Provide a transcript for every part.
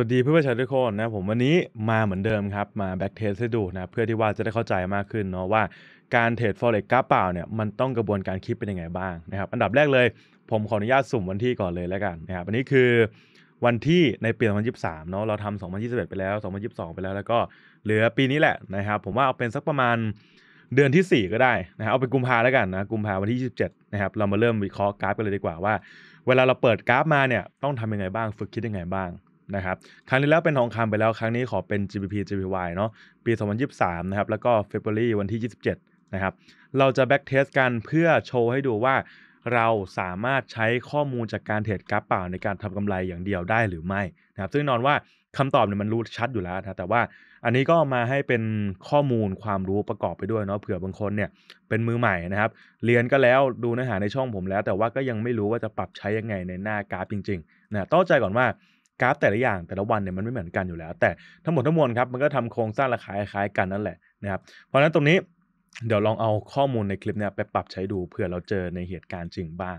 สวัสดีเพื่อนผชายทุกคนนะผมวันนี้มาเหมือนเดิมครับ มาแบ็กเทสให้ดูนะเพื่อที่ว่าจะได้เข้าใจมากขึ้นเนาะว่าการเทรดฟอเร็กราฟเปล่าเนี่ยมันต้องกระบวนการคิดเป็นยังไงบ้างนะครับอันดับแรกเลยผมขออนุญาตสุ่มวันที่ก่อนเลยแล้วกันนะครับอันนี้คือวันที่ในปี 2023เนาะเราทำ2021 ไปแล้ว 2022 ไปแล้ว แล้วก็เหลือปีนี้แหละนะครับผมว่าเอาเป็นสักประมาณเดือนที่ 4 ก็ได้นะครับเอาเป็นกุมภาแล้วกันนะกุมภาวันที่27นะครับเรามาเริ่มวิเคราะห์กราฟกันเลยดีกว่าว่าเวลาเราเปิดกราฟมาเนี่ยต้องทำยังไงบ้างฝึกคิดยังไง บ้างนะครับครั้งที่แล้วเป็นทองคำไปแล้วครั้งนี้ขอเป็น GBP GBY เนาะปี 2023นะครับแล้วก็ February วันที่ 27นะครับเราจะ back test กันเพื่อโชว์ให้ดูว่าเราสามารถใช้ข้อมูลจากการเทรดกราฟเปล่าในการทำกำไรอย่างเดียวได้หรือไม่นะครับซึ่งนอนว่าคำตอบเนี่ยมันรู้ชัดอยู่แล้วนะแต่ว่าอันนี้ก็มาให้เป็นข้อมูลความรู้ประกอบไปด้วยเนาะเผื่อบางคนเนี่ยเป็นมือใหม่นะครับเรียนก็แล้วดูเนื้อหาในช่องผมแล้ว แต่ว่าก็ยังไม่รู้ว่าจะปรับใช้ยังไงในหน้ากราฟจริงๆนะต้องใจก่อนว่ากราฟแต่ละอย่างแต่ละวันเนี่ยมันไม่เหมือนกันอยู่แล้ว แต่ทั้งหมดทั้งมวลครับ มันก็ทำโครงสร้างราคาคล้ายกันนั่นแหละนะครับเพราะฉะนั้นตรงนี้เดี๋ยวลองเอาข้อมูลในคลิปเนี่ยไปปรับใช้ดูเผื่อเราเจอในเหตุการณ์จริงบ้าง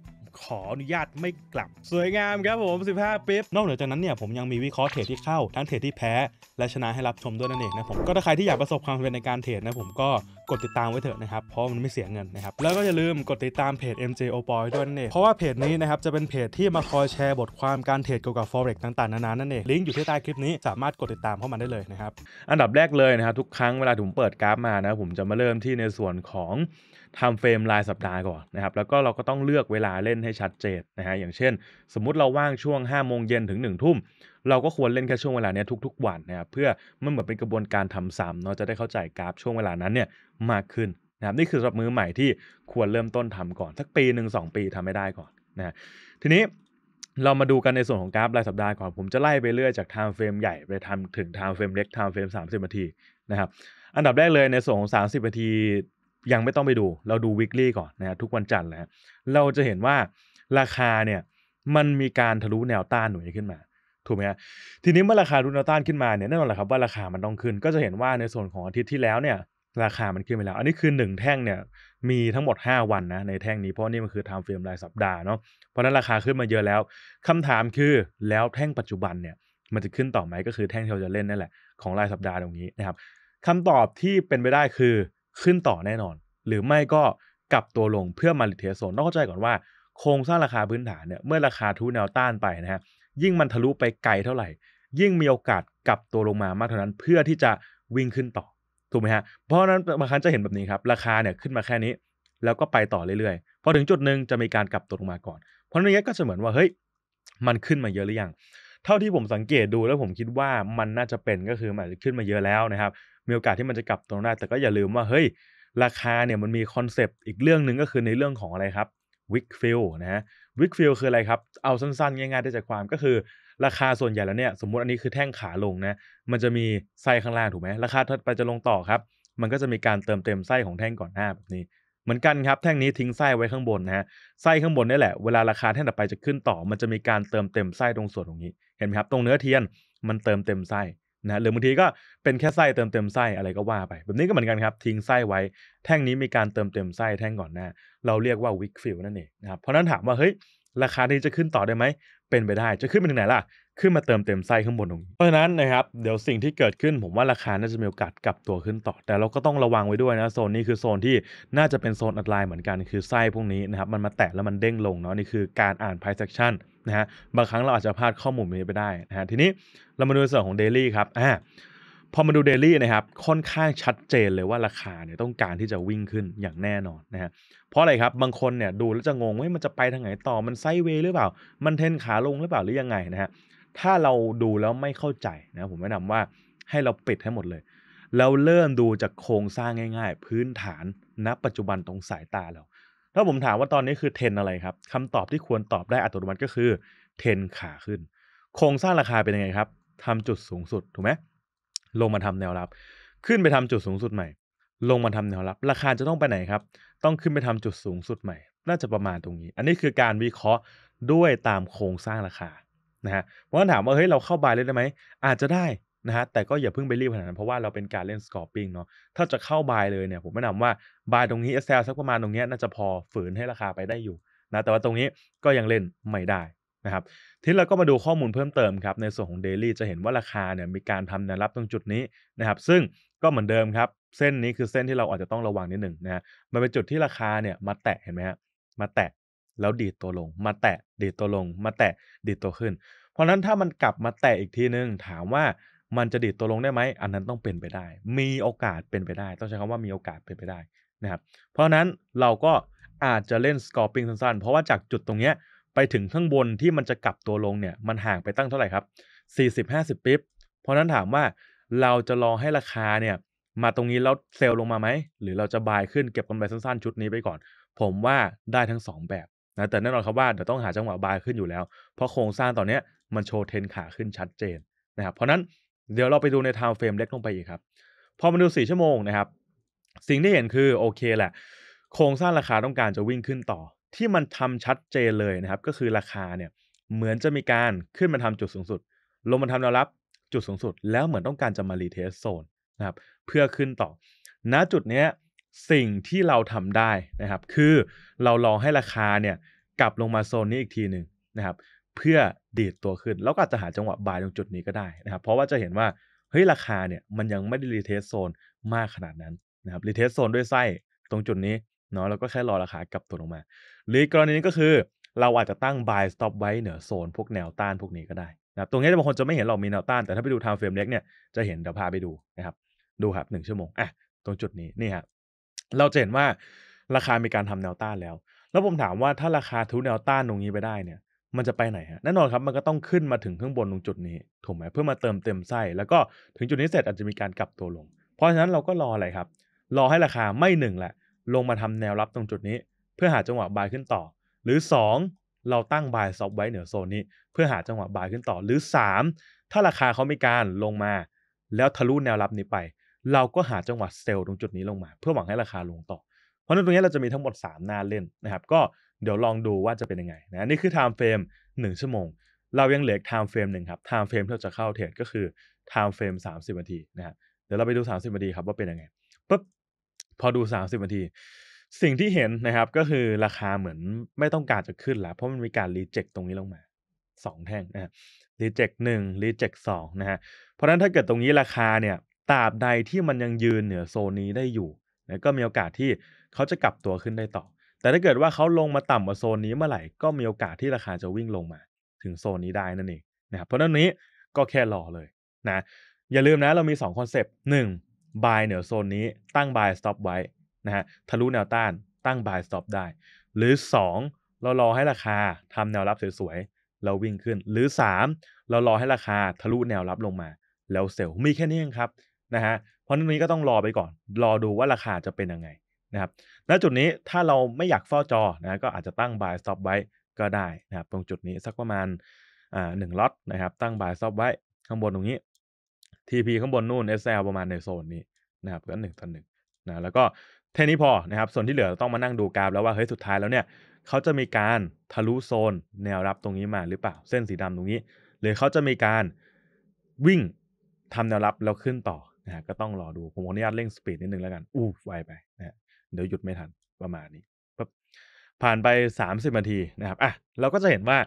ขออนุญาตไม่กลับสวยงามครับผม 15ปิ๊บนอกเหนือจากนั้นเนี่ยผมยังมีวิเคราะห์เทรดที่เข้า ทั้งเทรดที่แพ้ และชนะให้รับชมด้วยนั่นเองนะผม ก็ถ้าใครที่อยากประสบความสำเร็จในการเทรดนะผมก็ กดติดตามไว้เถอะนะครับ เพราะมันไม่เสียเงินนะครับ แล้วก็อย่าลืมกดติดตามเพจ MJ o p o y ด้วยนั่นเองเพราะว่าเพจนี้นะครับจะเป็นเพจที่มาคอยแชร์บทความการเทรดเกี่ยวกับ forex ต่าง ๆ นานานั่นเองลิงก์อยู่ที่ใต้คลิปนี้สามารถกดติดตามเข้ามาได้เลยนะครับอันดับแรกเลยนะครับทุกครั้งเวลาผมเปิดกราฟมานะผมจะมาเริ่มที่ในส่วนของทำเฟรมรายสัปดาห์ก่อนนะครับแล้วก็เราก็ต้องเลือกเวลาเล่นให้ชัดเจนนะฮะอย่างเช่น สมมุติเราว่างช่วง 5 โมงเย็นถึง 1 ทุ่ม เราก็ควรเล่นแค่ช่วงเวลาเนี้ยทุก ๆ วันนะครับเพื่อมันเหมือนเป็นกระบวนการทำซ้ำเนาะจะได้เข้าใจกราฟช่วงเวลานั้นเนี่ยมากขึ้นนะครับนี่คือสำหรับมือใหม่ที่ควรเริ่มต้นทำก่อน สักปีหนึ่งสองปีทำไม่ได้ก่อนนะทีนี้เรามาดูกันในส่วนของกราฟรายสัปดาห์ก่อนผมจะไล่ไปเรื่อยจากไทม์เฟรมใหญ่ไปทำถึงไทม์เฟรมเล็กไทม์เฟรม30นาทีนะครับอันดับแรกเลยในส่วนของ30นาทียังไม่ต้องไปดู เราดู weekly ก่อนนะฮะทุกวันจันทร์นะฮะเราจะเห็นว่าราคาเนี่ยมันมีการทะลุแนวต้านหน่วยขึ้นมาถูกไหมฮะ ทีนี้เมื่อราคาทะลุแนวต้านขึ้นมาเนี่ยแน่นอนแหละครับว่าราคามันต้องขึ้นก็จะเห็นว่าในส่วนของอาทิตย์ที่แล้วเนี่ย ราคามันขึ้นไปแล้ว อันนี้คือ 1 แท่งเนี่ยมีทั้งหมด 5 วันนะในแท่งนี้เพราะนี่มันคือไทม์เฟรมรายสัปดาห์เนาะ เพราะนั้นราคาขึ้นมาเยอะแล้ว คำถามคือแล้วแท่งปัจจุบันเนี่ยมันจะขึ้นต่อไหมก็คือแท่งที่เราจะเล่นนั่นแหละของรายสัปดาห์ตรงนี้นะครับคาตอบที่เป็นไปได้คือขึ้นต่อแน่นอน หรือไม่ก็กลับตัวลงเพื่อมาลิเทสโซน ต้องเข้าใจก่อนว่า โครงสร้างราคาพื้นฐานเนี่ย เมื่อราคาทุแนวต้านไปนะฮะ ยิ่งมันทะลุไปไกลเท่าไหร่ ยิ่งมีโอกาสกลับตัวลงมามากเท่านั้นเพื่อที่จะวิ่งขึ้นต่อ ถูกไหมฮะ เพราะนั้นบางครั้งจะเห็นแบบนี้ครับ ราคาเนี่ยขึ้นมาแค่นี้ แล้วก็ไปต่อเรื่อยๆ พอถึงจุดหนึ่งจะมีการกลับตัวลงมาก่อน เพราะนั้นก็จะเหมือนว่าเฮ้ย มันขึ้นมาเยอะหรือยัง เท่าที่ผมสังเกตดูแล้วผมคิดว่ามันน่าจะเป็นก็คือมันขึ้นมาเยอะแล้วนะครับมีโอกาสที่มันจะกลับตรงได้แต่ก็อย่าลืมว่าเฮ้ย ราคาเนี่ยมันมีคอนเซปต์อีกเรื่องหนึ่งก็คือในเรื่องของอะไรครับวิกฟิลนะฮะวิกฟิลคืออะไรครับ เอาสั้นๆง่ายๆได้จากความก็คือราคาส่วนใหญ่แล้วเนี่ย สมมุติอันนี้คือแท่งขาลงนะ มันจะมีไส้ข้างล่างถูกไหมราคาถัดไปจะลงต่อครับ มันก็จะมีการเติมเต็มไส้ของแท่งก่อนหน้าแบบนี้เหมือนกันครับแท่งนี้ทิ้งไส้ไว้ข้างบนนะฮะไส้ข้างบนนี่แหละเวลาราคาแท่งต่อไปจะขึ้นต่อ มันจะมีการเติมเต็มไส้ตรงส่วนตรงนี้เห็นไหมครับตรงเนื้อเทียนมันเติมเต็มไส้นะหรือบางทีก็เป็นแค่ไส้เติมเต็มไส้อะไรก็ว่าไป แบบนี้ก็เหมือนกันครับ ทิ้งไส้ไว้แท่งนี้มีการเติมเต็มไส้แท่งก่อนหน้าเราเรียกว่าวิกฟิลนั่นเองนะครับเพราะนั้นถามว่าเฮ้ยราคานี้จะขึ้นต่อได้ไหม เป็นไปได้จะขึ้นไปถึงไหนล่ะ ขึ้นมาเติมเต็มไส้ข้างบนตรงนี้เพราะฉะนั้นนะครับเดี๋ยวสิ่งที่เกิดขึ้นผมว่าราคาน่าจะมีโอกาสกลับตัวขึ้นต่อ แต่เราก็ต้องระวังไว้ด้วยนะโซนนี้คือโซนที่น่าจะเป็นโซนอัดไลน์เหมือนกันคือไส้พวกนี้นะครับมันมาแตะแล้วมันเด้งลงเนาะนี่คือการอ่านไพ่เซ็กชั่นนะฮะบางครั้งเราอาจจะพลาดข้อมูลนี้ไปได้นะฮะทีนี้เรามาดูส่วนของ daily ครับอ่าพอมาดูเดลี่นะครับ ค่อนข้างชัดเจนเลยว่าราคาเนี่ยต้องการที่จะวิ่งขึ้นอย่างแน่นอนนะฮะเพราะอะไรครับ บางคนเนี่ยดูแล้วจะงงว่ามันจะไปทางไหนต่อมันไซด์เวย์หรือเปล่า มันเทนขาลงหรือเปล่าหรือยังไงนะฮะถ้าเราดูแล้วไม่เข้าใจนะผมแนะนำว่าให้เราปิดให้หมดเลย แล้วเริ่มดูจากโครงสร้างง่าย ๆ พื้นฐานณปัจจุบันตรงสายตาเราถ้าผมถามว่าตอนนี้คือเทรนอะไรครับคำตอบที่ควรตอบได้อัตโนมัติก็คือเทรนขาขึ้น โครงสร้างราคาเป็นยังไงครับทำจุดสูงสุดถูกไหมลงมาทำแนวรับ ขึ้นไปทำจุดสูงสุดใหม่ ลงมาทำแนวรับ ราคาจะต้องไปไหนครับ ต้องขึ้นไปทำจุดสูงสุดใหม่ น่าจะประมาณตรงนี้ อันนี้คือการวิเคราะห์ด้วยตามโครงสร้างราคานะฮะเพราะถามว่าเฮ้ยเราเข้าบายเลยได้ไหมอาจจะได้นะฮะแต่ก็อย่าเพิ่งไปรีบขนาดนั้นเพราะว่าเราเป็นการเล่นสกอร์ปิ้งเนาะถ้าจะเข้าบายเลยเนี่ย ผมแนะนำว่าบายตรงนี้เอลสักประมาณตรงนี้น่าจะพอฝืนให้ราคาไปได้อยู่นะ แต่ว่าตรงนี้ก็ยังเล่นไม่ได้นะครับทีนี้เราก็มาดูข้อมูลเพิ่มเติมครับ ในส่วนของเดลี่จะเห็นว่าราคาเนี่ยมีการทำแนวรับตรงจุดนี้นะครับ ซึ่งก็เหมือนเดิมครับ เส้นนี้คือเส้นที่เราอาจจะต้องระวังนิดหนึ่งนะฮะมันเป็นจุดที่ราคาเนี่ยมาแตะเห็นไหมฮะมาแตะแล้วดีดตัวลง มาแตะดีดตัวลง มาแตะดีดตัวขึ้น เพราะนั้นถ้ามันกลับมาแตะอีกทีนึงถามว่ามันจะดีดตัวลงได้ไหม อันนั้นต้องเป็นไปได้ มีโอกาสเป็นไปได้ ต้องใช้คำว่ามีโอกาสเป็นไปได้นะครับ เพราะนั้นเราก็อาจจะเล่นสกอร์ปิงสั้นๆ เพราะว่าจากจุดตรงเนี้ยไปถึงข้างบนที่มันจะกลับตัวลงเนี่ย มันห่างไปตั้งเท่าไหร่ครับ40-50ปิ๊บ เพราะนั้นถามว่าเราจะรอให้ราคาเนี่ยมาตรงนี้แล้วเซลล์ลงมาไหม หรือเราจะบายขึ้นเก็บกำไรสั้นๆชุดนี้ไปก่อน ผมว่าได้ทั้ง 2 แบบนะ แต่แน่นอนครับว่าเดี๋ยวต้องหาจังหวะบายขึ้นอยู่แล้ว เพราะโครงสร้างตอนนี้มันโชว์เทนขาขึ้นชัดเจนนะครับเพราะนั้นเดี๋ยวเราไปดูในไทม์เฟรมเล็กลงไปอีกครับ พอมาดู 4 ชั่วโมงนะครับ สิ่งที่เห็นคือโอเคแหละ โครงสร้างราคาต้องการจะวิ่งขึ้นต่อ ที่มันทำชัดเจนเลยนะครับ ก็คือราคาเนี่ย เหมือนจะมีการขึ้นมาทำจุดสูงสุด ลงมาทำแนวรับจุดสูงสุด แล้วเหมือนต้องการจะมารีเทสโซนนะครับ เพื่อขึ้นต่อ ณ จุดนี้สิ่งที่เราทำได้นะครับ คือเราลองให้ราคาเนี่ยกลับลงมาโซนนี้อีกทีหนึ่งนะครับเพื่อดีดตัวขึ้น แล้วก็อาจจะหาจังหวะบายตรงจุดนี้ก็ได้นะครับเพราะว่าจะเห็นว่าเฮ้ยราคาเนี่ยมันยังไม่ได้รีเทสโซนมากขนาดนั้นนะครับรีเทสโซนด้วยไส้ตรงจุดนี้เนาะแล้วก็แค่รอราคากลับตัวลงมาหรือกรณีนี้ก็คือเราอาจจะตั้ง buy stop ไว้เหนือโซนพวกแนวต้านพวกนี้ก็ได้นะครับตรงนี้บางคนจะไม่เห็นหรอกมีแนวต้าน แต่ถ้าไปดูทางเฟรมเล็กเนี่ยจะเห็นเดี๋ยวพาไปดูนะครับดูครับหนึ่งชั่วโมงอ่ะตรงจุดนี้นี่ฮะเราจะเห็นว่าราคามีการทำแนวต้านแล้ว แล้วผมถามว่าถ้าราคาทุแนวต้านตรงนี้ไปได้เนี่ยมันจะไปไหนฮะแน่นอนครับมันก็ต้องขึ้นมาถึงข้างบนตรงจุดนี้ถูกไหม เพื่อมาเติมเต็มไส้ แล้วก็ถึงจุดนี้เสร็จอาจจะมีการกลับตัวลง เพราะฉะนั้นเราก็รออะไรครับ รอให้ราคาไม่หนึ่งแหละ ลงมาทำแนวรับตรงจุดนี้ เพื่อหาจังหวะบายขึ้นต่อ หรือ 2 เราตั้งบายซอกไว้เหนือโซนนี้เพื่อหาจังหวะบายขึ้นต่อ หรือ 3 ถ้าราคาเขามีการลงมา แล้วทะลุแนวรับนี้ไป เราก็หาจังหวะเซลล์ตรงจุดนี้ลงมา เพื่อหวังให้ราคาลงต่อ เพราะะนั้นตรงนี้เราจะมีทั้งหมด3หน้าเล่นนะครับ ก็เดี๋ยวลองดูว่าจะเป็นยังไงนะนี่คือไทม์เฟรม1ชั่วโมง เรายังเหลือไทม์เฟรมหนึ่งครับไทม์เฟรมที่เราจะเข้าเทรดก็คือไทม์เฟรม30นาทีนะฮะเดี๋ยวเราไปดู 30นาทีครับว่าเป็นยังไงปุ๊บ พอดู 30นาที สิ่งที่เห็นนะครับก็คือราคาเหมือนไม่ต้องการจะขึ้นแล้วเพราะมันมีการรีเจ็คตรงนี้ลงมา 2 แท่งนะรีเจ็คหนึ่งรีเจ็คสองนะฮะเพราะนั้นถ้าเกิดตรงนี้ราคาเนี่ยตราบใดที่มันยังยืนเหนือโซนนี้ได้อยู่นะก็มีโอกาสที่เขาจะกลับตัวขึ้นได้ต่อแต่ถ้าเกิดว่าเขาลงมาต่ำกว่าโซนนี้เมื่อไหร่ ก็มีโอกาสที่ราคาจะวิ่งลงมา ถึงโซนนี้ได้นั่นเองนะครับเพราะนั้นนี้ก็แค่รอเลยนะอย่าลืมนะ เรามี2คอนเซปต์หนึ่งบายเหนือโซนนี้ตั้งบายสต็อปไว้นะฮะทะลุแนวต้านตั้งบายสต็อปได้ หรือ2เรารอให้ราคาทำแนวรับสวยๆเราวิ่งขึ้นหรือ3เรารอให้ราคาทะลุแนวรับลงมา แล้วเซลล์มีแค่นี้เองครับนะฮะเพราะนั้นนี้ก็ต้องรอไปก่อน รอดูว่าราคาจะเป็นยังไงนะครับณจุดนี้ถ้าเราไม่อยากเฝ้าจอนะก็อาจจะตั้ง buy stop ไว้ก็ได้นะครับตรงจุดนี้สักประมาณอ่าหนึ่งล็อตนะครับตั้ง buy stop ไว้ข้างบนตรงนี้ TP ข้างบนนู่น SL ประมาณในโซนนี้นะครับก็หนึ่งต่อหนึ่งนะแล้วก็เท่นี้พอนะครับส่วนที่เหลือต้องมานั่งดูกราฟแล้วว่า เฮ้ยสุดท้ายแล้วเนี่ย เขาจะมีการทะลุโซนแนวรับตรงนี้มาหรือเปล่าเส้นสีดำตรงนี้ หรือเขาจะมีการวิ่งทำแนวรับแล้วขึ้นต่อนะก็ต้องรอดูผมขออนุญาตเร่งสปีดนิดนึงแล้วกันอู้ไวไปนะเดี๋ยวหยุดไม่ทันประมาณนี้ปั๊บผ่านไป 30นาทีนะครับอ่ะเราก็จะเห็นว่า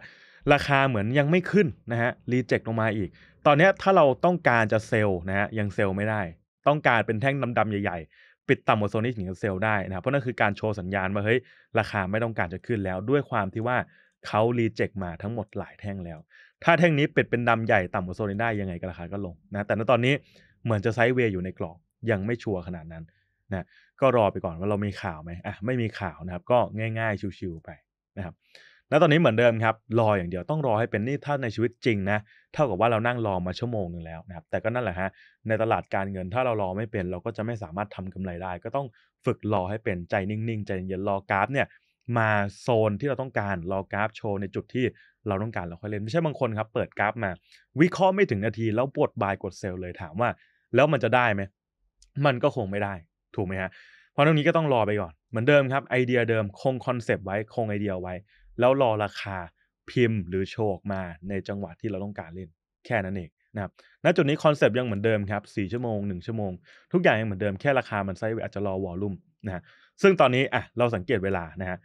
ราคาเหมือนยังไม่ขึ้นนะฮะรีเจ็คลงมาอีก ตอนนี้ถ้าเราต้องการจะเซลล์นะฮะยังเซลล์ไม่ได้ ต้องการเป็นแท่งดำๆใหญ่ ๆ ปิดต่ำกว่าโซนนี้ถึงจะเซลล์ได้นะครับเพราะนั่นคือการโชว์สัญญาณว่าเฮ้ยราคาไม่ต้องการจะขึ้นแล้ว ด้วยความที่ว่าเขารีเจ็คมาทั้งหมดหลายแท่งแล้ว ถ้าแท่งนี้ปิดเป็นดำใหญ่ต่ำกว่าโซนนี้ได้ยังไงก็ราคาก็ลงนะแต่ณตอนนี้เหมือนจะไซด์เวย์อยู่ในกรอบยังไม่ชัวร์ขนาดนั้นนะก็รอไปก่อนว่าเรามีข่าวไหมอ่ะไม่มีข่าวนะครับ ก็ง่ายๆชิวๆไปนะครับณตอนนี้เหมือนเดิมครับ รออย่างเดียวต้องรอให้เป็นนี่ ถ้าในชีวิตจริงนะ เท่ากับว่าเรานั่งรอมาชั่วโมงหนึ่งแล้วนะครับ แต่ก็นั่นแหละฮะในตลาดการเงินถ้าเรารอไม่เป็นเราก็จะไม่สามารถทำกำไรได้ ก็ต้องฝึกรอให้เป็นใจนิ่งๆใจเย็นรอกราฟ เนี่ยมาโซนที่เราต้องการรอกราฟโชว์ในจุดที่เราต้องการเราค่อยเล่นไม่ใช่บางคนครับ เปิดกราฟมา วิเคราะห์ไม่ถึงนาทีแล้วปวดบายกดเซลล์เลยถามว่า แล้วมันจะได้ไหมมันก็คงไม่ได้ถูกไหมฮะเพราะตรงนี้ก็ต้องรอไปก่อน เหมือนเดิมครับ ไอเดียเดิมคงคอนเซปต์ไว้คงไอเดียไว้ แล้วรอราคาพิมพ์หรือโชว์มาในจังหวะที่เราต้องการเล่นแค่นั้นเองนะครับณจุดนี้คอนเซปต์ยังเหมือนเดิมครับ4ชั่วโมง1ชั่วโมงทุกอย่างยังเหมือนเดิมแค่ราคามันไซส์อาจจะรอวอลลุ่มนะฮะซึ่งตอนนี้อ่ะเราสังเกตเวลานะฮะ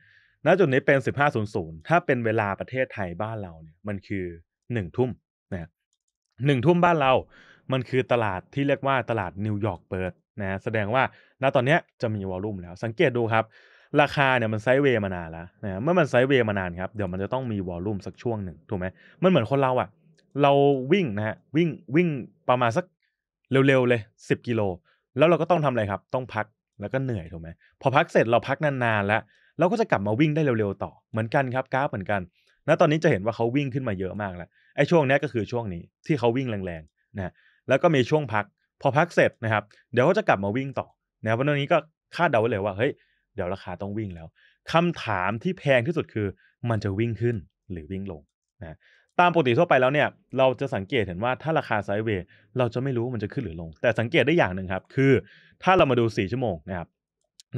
ณจุดนี้เป็น 15.00ถ้าเป็นเวลาประเทศไทยบ้านเราเนี่ยมันคือ 1 ทุ่มนะหนึ่งทุ่มบ้านเรา มันคือตลาดที่เรียกว่าตลาดนิวยอร์กเปิดนะแสดงว่าณตอนนี้จะมีวอลลุ่มแล้ว สังเกตดูครับ ราคาเนี่ยมันไซด์เวย์มานานแล้วนะเมื่อมันไซด์เวย์มานานครับ เดี๋ยวมันจะต้องมีวอลลุ่มสักช่วงหนึ่งถูกไหมมันเหมือนคนเราอะ่ะ เราวิ่งนะฮะวิ่งวิ่งประมาณสักเร็วๆเลย 10 กิโล แล้วเราก็ต้องทำอะไรครับ ต้องพักแล้วก็เหนื่อยถูกไหมพอพักเสร็จเราพักนานๆแล้ว เราก็จะกลับมาวิ่งได้เร็วๆ ต่อเหมือนกันครับกราฟเหมือนกัน ณตอนนี้จะเห็นว่าเขาวิ่งขึ้นมาเยอะมากแล้วไอ้ช่วงนี้ก็คือช่วงนี้ที่เขาวิ่งแรงๆนะแล้วก็มีช่วงพักพอพักเสร็จนะครับเดี๋ยวก็จะกลับมาวิ่งต่อนะวันนี้ก็คาดเดาไว้เลยว่า เฮ้ย เดี๋ยวราคาต้องวิ่งแล้ว คำถามที่แพงที่สุดคือ มันจะวิ่งขึ้นหรือวิ่งลงนะตามปกติทั่วไปแล้วเนี่ย เราจะสังเกตเห็นว่าถ้าราคาไซด์เวย์เราจะไม่รู้มันจะขึ้นหรือลง แต่สังเกตได้อย่างหนึ่งครับ คือถ้าเรามาดู 4 ชั่วโมงนะครับ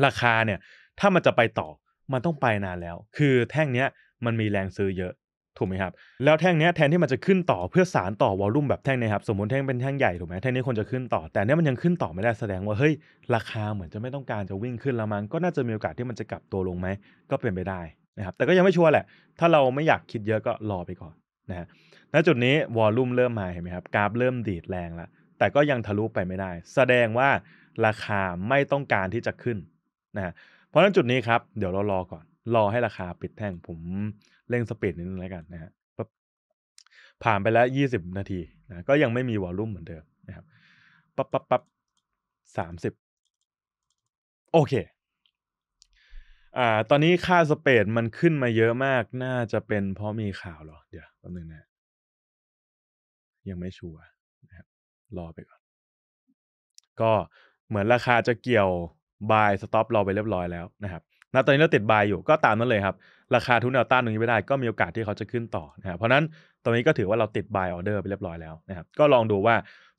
ราคาเนี่ยถ้ามันจะไปต่อมันต้องไปนานแล้ว คือแท่งเนี้ยมันมีแรงซื้อเยอะถูกไหมครับแล้วแท่งนี้แทนที่มันจะขึ้นต่อเพื่อสารต่อวอลลุ่มแบบแท่งนี้ครับสมมติแท่งเป็นแท่งใหญ่ถูกไหมแท่งนี้คนจะขึ้นต่อ แต่นี้มันยังขึ้นต่อไม่ได้ แสดงว่าเฮ้ยราคาเหมือนจะไม่ต้องการจะวิ่งขึ้นละมันก็น่าจะมีโอกาสที่มันจะกลับตัวลงไหมก็เป็นไปได้นะครับแต่ก็ยังไม่ชัวร์แหละ ถ้าเราไม่อยากคิดเยอะก็รอไปก่อนนะฮะณจุดนี้วอลลุ่มเริ่มมาเห็นไหมครับกราฟเริ่มดีดแรงแล้วแต่ก็ยังทะลุไปไม่ได้ แสดงว่าราคาไม่ต้องการที่จะขึ้นนะเพราะฉะนั้นจุดนี้ครับเดี๋ยวเรารอก่อนรอให้ราคาปิดแท่งผมเร่งสปีดนิดนึงแล้วกันนะฮะผ่านไปแล้วยี่สิบนาทีนะก็ยังไม่มีวอลลุ่มเหมือนเดิมนะครับปั๊บปั๊บปั๊บสามสิบโอเคอ่าตอนนี้ค่าสเปดมันขึ้นมาเยอะมากน่าจะเป็นเพราะมีข่าวหรอ เดี๋ยวแป๊บนึงนะ ยังไม่ชัวร์นะครับรอไปก่อน ก็เหมือนราคาจะเกี่ยวบายสต็อปรอไปเรียบร้อยแล้วนะครับนะตอนนี้เราติดบายอยู่ก็ตามนั้นเลยครับ ราคาทุนแนวต้านตรงนี้ไม่ได้ ก็มีโอกาสที่เขาจะขึ้นต่อนะครับเพราะนั้น ตอนนี้ก็ถือว่าเราติดบายออเดอร์ไปเรียบร้อยแล้วนะครับก็ลองดูว่า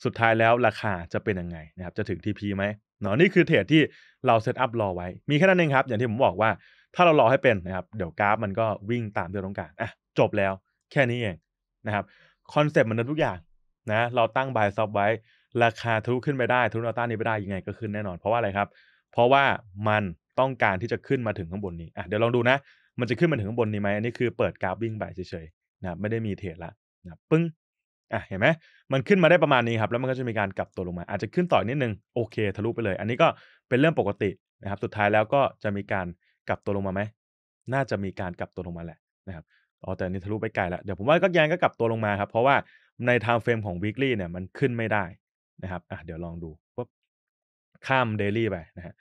สุดท้ายแล้วราคาจะเป็นยังไงนะครับจะถึงทีพีไหมเนาะนี่คือเทรดที่เราเซตอัพรอไว้มีแค่นั้นเองครับ อย่างที่ผมบอกว่าถ้าเรารอให้เป็นนะครับเดี๋ยวกราฟมันก็วิ่งตามที่เราต้องการอ่ะจบแล้วแค่นี้เองนะครับคอนเซปต์มันเดินทุกอย่างนะเราตั้งบายซับไว้ราคาทุกขึ้นไปได้ทุนแนวต้านี้ไปได้ยังไง ก็ขึ้นแน่นอน เพราะว่าอะไรครับเพราะว่ามันต้องการที่จะขึ้นมาถึงข้างบนนี้อ่ะเดี๋ยวลองดูนะ มันจะขึ้นมาถึงข้างบนนี้ไหมอันนี้คือเปิดกราฟวิ่งไปเฉยๆ นะไม่ได้มีเทรดละนะปึ้ง อ่ะ เห็นไหม มันขึ้นมาได้ประมาณนี้ครับ แล้วมันก็จะมีการกลับตัวลงมา อาจจะขึ้นต่อนิดนึงโอเคทะลุไปเลย อันนี้ก็เป็นเรื่องปกตินะครับ สุดท้ายแล้วก็จะมีการกลับตัวลงมาไหม น่าจะมีการกลับตัวลงมาแหละนะครับอ๋อแต่นี้ทะลุไปไกลแล้วเดี๋ยวผมว่าก็ยังก็กลับตัวลงมาครับ เพราะว่าในไทม์เฟรมของ weekly เนี่ยมันขึ้นไม่ได้นะครับอ่ะเดี๋ยวลองดูุ๊บข้าม daily ไปนะฮะ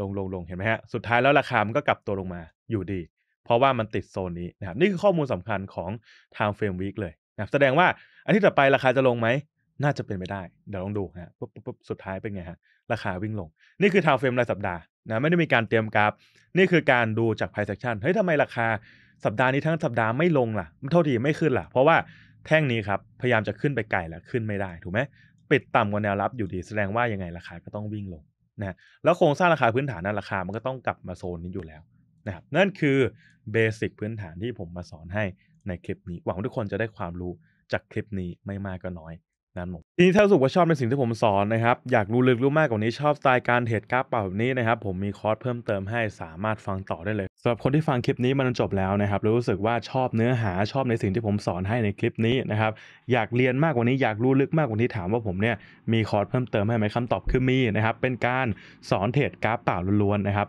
ลงลงลงเห็นไหมฮะ สุดท้ายแล้วราคามันก็กลับตัวลงมาอยู่ดี เพราะว่ามันติดโซนนี้นะครับนี่คือข้อมูลสำคัญของ Time Frame Week เลยนะครับแสดงว่าอันที่ต่อไปราคาจะลงไหม น่าจะเป็นไปได้ เดี๋ยวลองดูนะปุ๊บปุ๊บสุดท้ายเป็นไงฮะ ราคาวิ่งลง นี่คือ Time Frame รายสัปดาห์นะไม่ได้มีการเตรียมกราฟนี่คือการดูจาก price action เฮ้ยทำไมราคาสัปดาห์นี้ทั้งสัปดาห์ไม่ลงล่ะเท่าที่ไม่ขึ้นล่ะ เพราะว่าแท่งนี้ครับพยายามจะขึ้นไปไกลแล้วขึ้นไม่ได้ถูกไหมปิดต่ำกว่าแนวรับอยู่ดี แสดงว่ายังไงราคาก็ต้องวิ่งลงนะแล้วโครงสร้างราคาพื้นฐานนั้นราคามันก็ต้องกลับมาโซนนี้อยู่แล้วนะครับนั่นคือเบสิกพื้นฐานที่ผมมาสอนให้ในคลิปนี้ หวังว่าทุกคนจะได้ความรู้จากคลิปนี้ไม่มากก็น้อยนั้นผมทีนี้ถ้าสุกว่าชอบในสิ่งที่ผมสอนนะครับ อยากรู้ลึกรู้มากกว่านี้ชอบสไตล์การเทรดกราฟเป่าแบบนี้นะครับผมมีคอร์สเพิ่มเติมให้สามารถฟังต่อได้เลยสำหรับคนที่ฟังคลิปนี้มันจบแล้วนะครับรู้สึกว่าชอบเนื้อหาชอบในสิ่งที่ผมสอนให้ในคลิปนี้นะครับอยากเรียนมากกว่านี้อยากรู้ลึกมากกว่านี้ถามว่าผมเนี่ยมีคอร์สเพิ่มเติมให้ไหมคำตอบคือมีนะครับเป็นการสอนเทรดกราฟเป่าล้วนๆนะครับ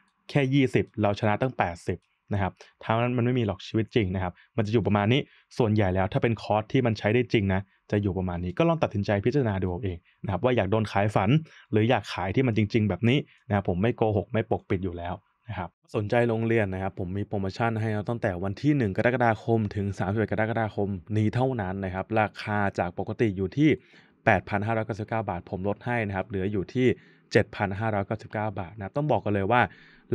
แค่ 20เราชนะตั้ง 80นะครับทั้งนั้นมันไม่มีหรอกชีวิตจริงนะครับ มันจะอยู่ประมาณนี้ส่วนใหญ่แล้วถ้าเป็นคอร์สที่มันใช้ได้จริงนะจะอยู่ประมาณนี้ก็ลองตัดสินใจพิจารณาดูเองนะครับว่าอยากโดนขายฝัน หรืออยากขายที่มันจริงๆแบบนี้นะครับผมไม่โกหก ไม่ปกปิดอยู่แล้วนะครับสนใจโรงเรียนนะครับ ผมมีโปรโมชั่นให้เราตั้งแต่วันที่ 1 กรกฎาคม ถึง31กรกฎาคมนี้เท่านั้นนะครับ ราคาจากปกติอยู่ที่8,599บาท ผมลดให้นะครับเหลืออยู่ที่7,599บาท นะต้องบอกกันเลยว่า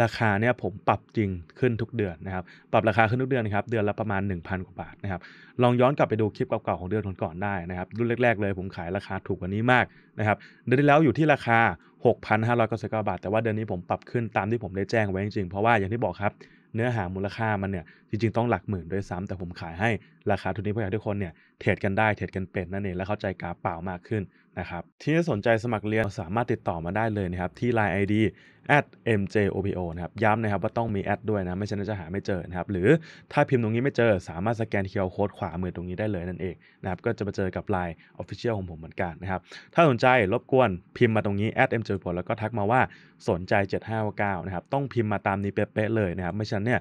ราคาเนี่ยผมปรับจริงขึ้นทุกเดือนนะครับปรับราคาขึ้นทุกเดือนนะครับเดือนละประมาณ 1,000กว่าบาทนะครับลองย้อนกลับไปดูคลิปเก่าๆของเดือนก่อนๆได้นะครับรุ่นแรกๆ เลยผมขายราคาถูกกว่านี้มากนะครับเดือนที่แล้วอยู่ที่ราคา6,599บาท แต่ว่าเดือนนี้ผมปรับขึ้นตามที่ผมได้แจ้งไว้จริงๆเพราะว่าอย่างที่บอกครับเนื้อหามูลค่ามันเนี่ยจริงๆต้องหลักหมื่นด้วยซ้ำแต่ผมขายให้ราคาทุนนี้ื่อให้ทุกคนเนี่ยเทรดกันได้เทรดกันเป็นนั่นเองและเข้าใจกราฟเปล่ามากขึ้นนะครับที่สนใจสมัครเรียนสามารถติดต่อมาได้เลยนะครับที่ Line ID at mjopo นะครับย้ำนะครับว่าต้องมีแอดด้วยนะไม่เช่นนั้นจะหาไม่เจอนะครับ หรือถ้าพิมพ์ตรงนี้ไม่เจอสามารถสแกนเคอร์โค้ดขวามือตรงนี้ได้เลยนั่นเองนะครับก็จะมาเจอกับ Line Official ของผมเหมือนกันนะครับถ้าสนใจรบกวนพิมพ์มาตรงนี้ at mjopo แล้วก็ทักมาว่าสนใจ7 5 9นะครับต้องพิมพ์มาตามนี้เป๊ะๆเลยนะครับไม่่นนั้นเนี่ย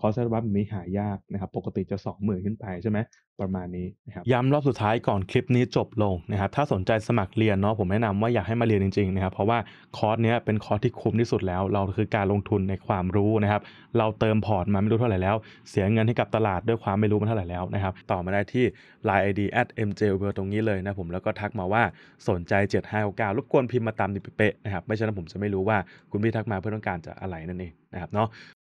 คอร์สเซบัฟนี้หายากนะครับ ปกติจะ20,000ขึ้นไป ใช่ไหม ประมาณนี้นะครับ ย้ำรอบสุดท้ายก่อนคลิปนี้จบลงนะครับ ถ้าสนใจสมัครเรียนเนาะ ผมแนะนำว่าอยากให้มาเรียนจริงๆนะครับ เพราะว่าคอร์สเนี้ยเป็นคอร์สที่คุ้มที่สุดแล้ว เราคือการลงทุนในความรู้นะครับ เราเติมพอร์ตมาไม่รู้เท่าไหร่แล้ว เสียเงินให้กับตลาดด้วยความไม่รู้มาเท่าไหร่แล้วนะครับ ต่อมาได้ที่ Line ID at m j w e r ตรงนี้เลยนะผม แล้วก็ทักมาว่าสนใจ7 5 9รบกวนพิมพ์มาตามนี้เป๊ะนะครับ ไม่ฉะนั้นผมจะไม่รู้ว่าคุณพี่ทักมาเพื่อต้องการจะอะไรนั่นเองนะครับเนาะ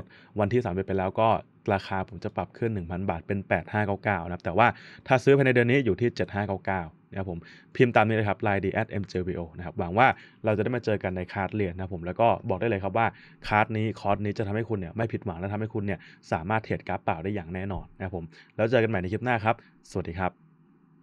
ดวันที่30ไปแล้วก็ราคาผมจะปรับขึ้น1,000บาทเป็น 8599นะครับแต่ว่าถ้าซื้อภายในเดือนนี้อยู่ที่ 7599นะครับผมพิมพ์ตามนี้เลยครับ line d at mjbo นะครับหวังว่าเราจะได้มาเจอกันในคาร์ดเรียนนะผมแล้วก็บอกได้เลยครับว่าคาร์ดนี้คอร์สนี้จะทำให้คุณเนี่ยไม่ผิดหวังและทำให้คุณเนี่ย สามารถเทรดกราฟเปล่าได้อย่างแน่นอนนะครับผมแล้วเจอกันใหม่ในคลิปหน้าครับ สวัสดีครับ